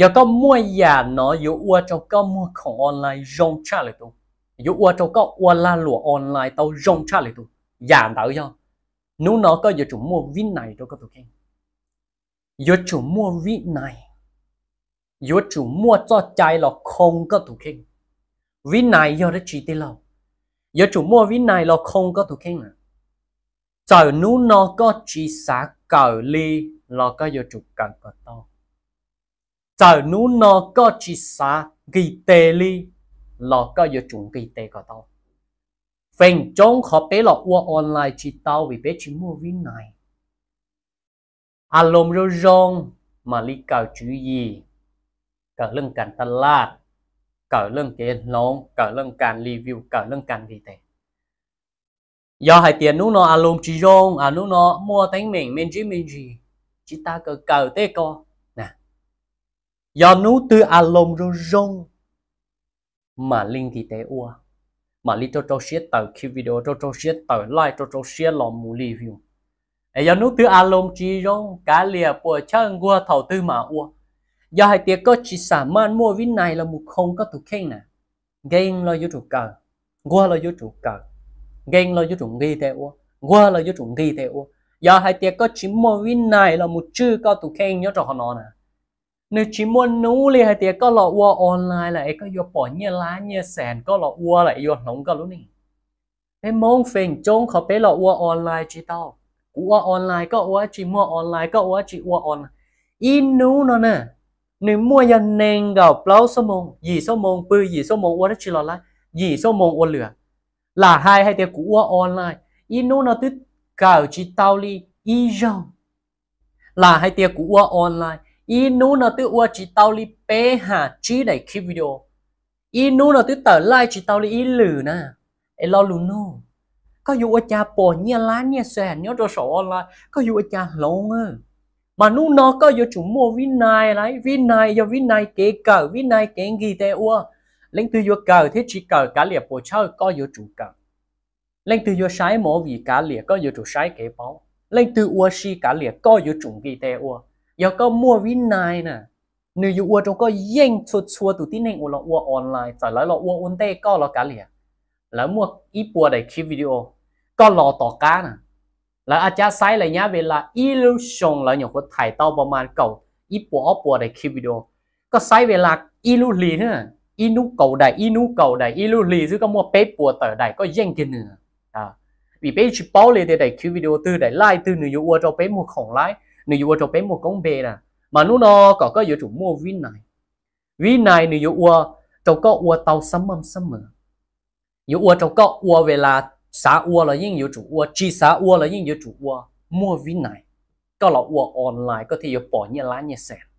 giờ có mua nhà nó yếu ua cho có mua ของ online rong cha lại tu yếu ua cho có ua la lụa online tao rong cha lại tu giả đỡ cho nếu nó có giờ chủ mua vin này đâu có tụi kinh, giờ chủ mua vin này giờ chủ mua cho trái là không có tụi kinh, vin này giờ nó chỉ tiêu lâu giờ chủ mua vin này là không có tụi kinh à, giờ nếu nó có chỉ xả cờ ly là có giờ chủ cần có tao giờ nú nó có chỉ xa kỳ tê li lọ có giờ chung kỳ tê có tao phần trong họ bé lọ qua online chỉ tao vì bé chỉ mua viên này à lồm rô rong mà lý cầu chú gì cả lưng cản tà lạt cả lưng kiến lông cả lưng cản review cả lưng cản gì thế do hai tiền nú nó à lồm chỉ rong à nú nó mua tánh mình mình chỉ mình gì chỉ ta cờ cờ tê co do nú tư a lông rô rông mà linh thì tế ua mà li cho cho xiết tờ khi video cho cho xiết tờ like cho cho xiết lòng mù review ấy do nút a alom chi rong cá lìa bùa chân qua thầu tư mà ua do hai tiệc có chỉ sản man mua vin này là một không có tụ khen nè game lo youtube cờ gua lo youtube cờ game lo youtube ghi thế ua gua lo youtube ghi thế ua do hai tiệc có chỉ mua vin này là một chữ có tụ khen nhớ cho họ nó nè nếu chỉ muốn nú li hay tiệt có lọ ua online lại có vô bỏ nhiều lá nhiều sàn có lọ ua lại vô nóng cả luôn nè em mong phèn trông khó bé lọ ua online chỉ tao ua online có ua chỉ mua online có ua chỉ ua online in nú nó nè nếu mua nhà nên gặp bao số mông gì số mông bự gì số mông ua đó chỉ lọ lá gì số mông ua lửa là hai hay tiệt của ua online in nú nó tức cào chỉ tao li y dòng là hai tiệt của ua online y nu nó tự ua chỉ tao li pe hà chỉ để khi video y nu nó tự tờ like chỉ tao li y lử na e lo lu nu có dù ở cha bỏ nhia lá nhia xòe nhớ đồ sổ là có dù ở cha lâu ngơ mà nu nó có dù chủ mua vi này lấy vi này do vi này kế cờ vi này kế gì tê ua lên từ vô cờ thế chỉ cờ cá liệp bò chơi có dù chủ cờ lên từ vô sái mổ vì cá liệp có dù chủ sái kế bóng lên từ ua si cá liệp có dù chủ gì tê ua ยก็มัววินนายน่ะหน่อยู่อัวรงก็ยิ่งชดชัวตัวที่หนึ่งอัวเราอัวออนไลน์จากแล้วเราอัวอุนเต้ก็รอการเลยแล้วมัวอีปัวได้คลิปวิดีโอ ก็รอต่อการน่ะ แล้วอาจจะใช้ระยะเวลาอีลูชงแล้วอย่างคนถ่ายต่อประมาณเก่า อีปัวอ้อปัวได้คลิปวิดีโอ ก็ใช้เวลาอีลูลีเนี่ยอีนูเก่าได้อีนูเก่าได้อีลูลีซึ่งก็มัวเป๊ะปัวเต่อได้ก็ยิ่งกินเนื้ออ่าวิเป๊ปชิปเปิลเลยได้คิววิดีโอตื่นได้ไลน์ตื่นหนูอยู่อัวราเป๊ปมั่ของไลน์ nếu như cho bé một công bê nè mà nó nó có có dự chủ mua vin này vin này nếu như ua trâu có ua tàu sắm mâm sắm mờ dự ua trâu có ua về là xã ua là những dự chủ ua chi xã ua là những dự chủ ua mua vin này có là ua online có thể dự bỏ như lá như sẹt